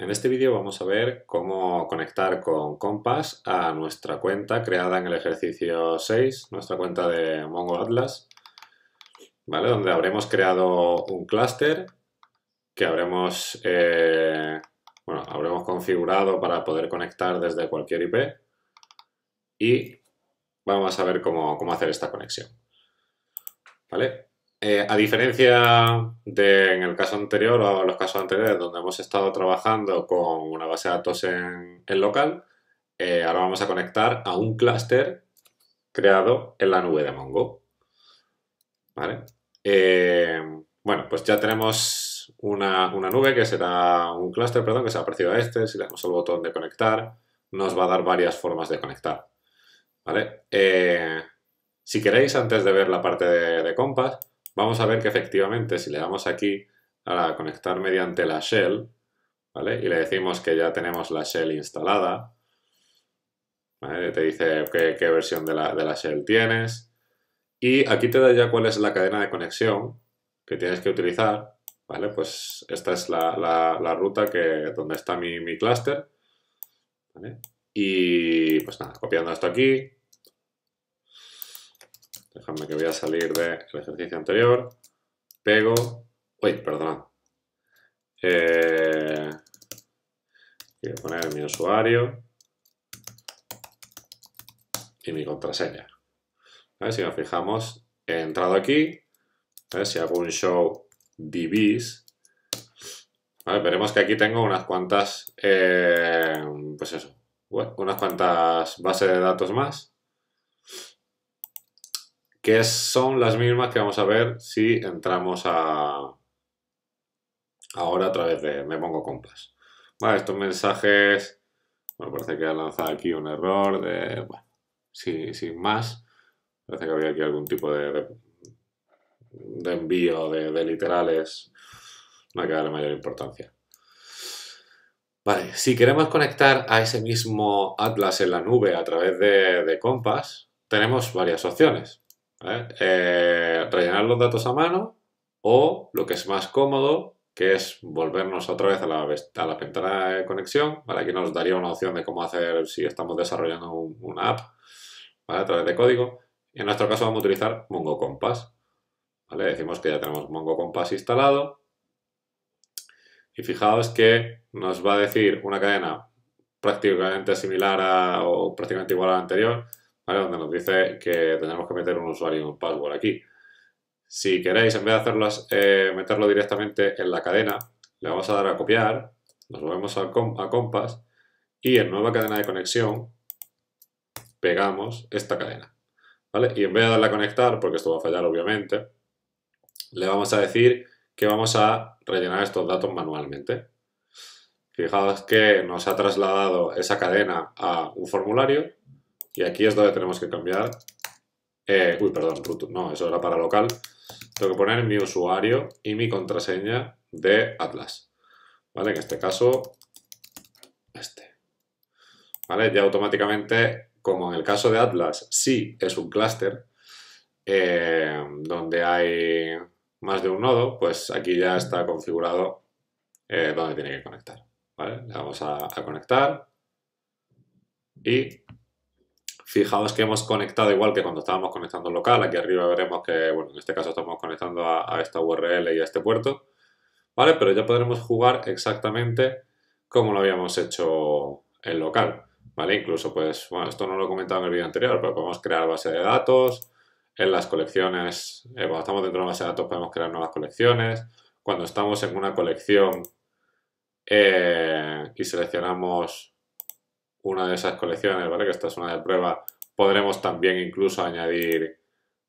En este vídeo vamos a ver cómo conectar con Compass a nuestra cuenta creada en el ejercicio 6, nuestra cuenta de Mongo Atlas, donde habremos creado un clúster que habremos, eh, habremos configurado para poder conectar desde cualquier IP y vamos a ver cómo, cómo hacer esta conexión. ¿Vale? Eh, a diferencia de en el caso anterior o en los casos anteriores donde hemos estado trabajando con una base de datos en, el local, eh, ahora vamos a conectar a un clúster creado en la nube de Mongo. Eh, bueno, pues ya tenemos una, nube que será un clúster, perdón, que ha parecido a este. Si le damos al botón de conectar, nos va a dar varias formas de conectar. si queréis, antes de ver la parte de, de Compass, vamos a ver que efectivamente si le damos aquí a conectar mediante la shell, ¿vale? Y le decimos que ya tenemos la shell instalada, Te dice qué, versión de la, de la shell tienes. Y aquí te da ya cuál es la cadena de conexión que tienes que utilizar, ¿vale? Pues esta es la, ruta que, donde está mi, mi clúster, Y pues nada, copiando esto aquí, Dejadme que voy a salir del ejercicio anterior. Pego. Uy, perdona Eh, voy a poner mi usuario y mi contraseña. Si nos fijamos, he entrado aquí. Si hago un show dbs, veremos que aquí tengo unas cuantas, eh, pues eso, unas cuantas bases de datos más que son las mismas que vamos a ver si entramos a ahora a través de me pongo compas. Vale, estos mensajes, bueno, parece que ha lanzado aquí un error de, bueno, sin, más, parece que había aquí algún tipo de, de, envío de, literales, no hay que darle mayor importancia. Vale, si queremos conectar a ese mismo Atlas en la nube a través de, de tenemos varias opciones. Eh, rellenar los datos a mano o lo que es más cómodo, que es volvernos otra vez a la, a la ventana de conexión. para Aquí nos daría una opción de cómo hacer si estamos desarrollando una app a través de código. En nuestro caso vamos a utilizar Mongo Compass. ¿vale? Decimos que ya tenemos Mongo Compass instalado. Y fijaos que nos va a decir una cadena prácticamente similar a, o prácticamente igual a la anterior, donde nos dice que tenemos que meter un usuario y un password aquí. Si queréis, en vez de hacerlo, eh, meterlo directamente en la cadena, le vamos a dar a copiar, nos volvemos a, Compass y en nueva cadena de conexión pegamos esta cadena. ¿vale? Y en vez de darle a conectar, porque esto va a fallar obviamente, le vamos a decir que vamos a rellenar estos datos manualmente. Fijaos que nos ha trasladado esa cadena a un formulario y aquí es donde tenemos que cambiar. Eh, uy, perdón, no, eso era para local. Tengo que poner mi usuario y mi contraseña de Atlas. ¿Vale? En este caso, este. ¿Vale? Ya automáticamente, como en el caso de Atlas, sí es un clúster eh, donde hay más de un nodo, pues aquí ya está configurado eh, donde tiene que conectar. ¿Vale? Le vamos a conectar y Fijaos que hemos conectado igual que cuando estábamos conectando local. Aquí arriba veremos que, bueno, en este caso estamos conectando a, esta URL y a este puerto. ¿Vale? Pero ya podremos jugar exactamente como lo habíamos hecho en local. ¿Vale? Incluso, pues, bueno, esto no lo he comentado en el vídeo anterior, pero podemos crear base de datos. En las colecciones, eh, cuando estamos dentro de una base de datos podemos crear nuevas colecciones. Cuando estamos en una colección eh, y seleccionamos una de esas colecciones, ¿vale? Que esta es una de prueba. Podremos también incluso añadir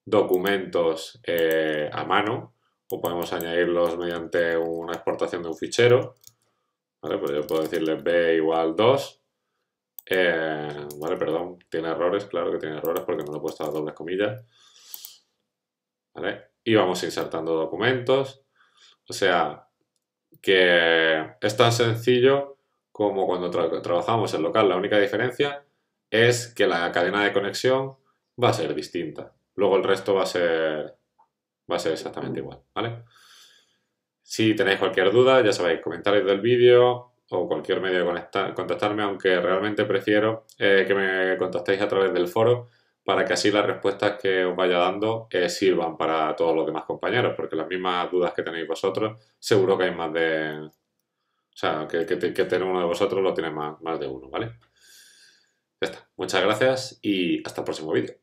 documentos eh, a mano o podemos añadirlos mediante una exportación de un fichero. Pues yo puedo decirle b igual 2. Eh, vale, perdón, tiene errores, claro que tiene errores porque no lo he puesto a las dobles comillas. Y vamos insertando documentos. O sea, que es tan sencillo como cuando trabajamos en local. La única diferencia es que la cadena de conexión va a ser distinta. Luego el resto va a ser, va a ser exactamente igual, ¿vale? Si tenéis cualquier duda, ya sabéis, comentarios del vídeo o cualquier medio de contactarme, aunque realmente prefiero eh, que me contactéis a través del foro para que así las respuestas que os vaya dando eh, sirvan para todos los demás compañeros, porque las mismas dudas que tenéis vosotros, seguro que hay más de, o sea, que, que, tener uno de vosotros lo tiene más, más de uno, ¿vale? Ya está. Muchas gracias y hasta el próximo vídeo.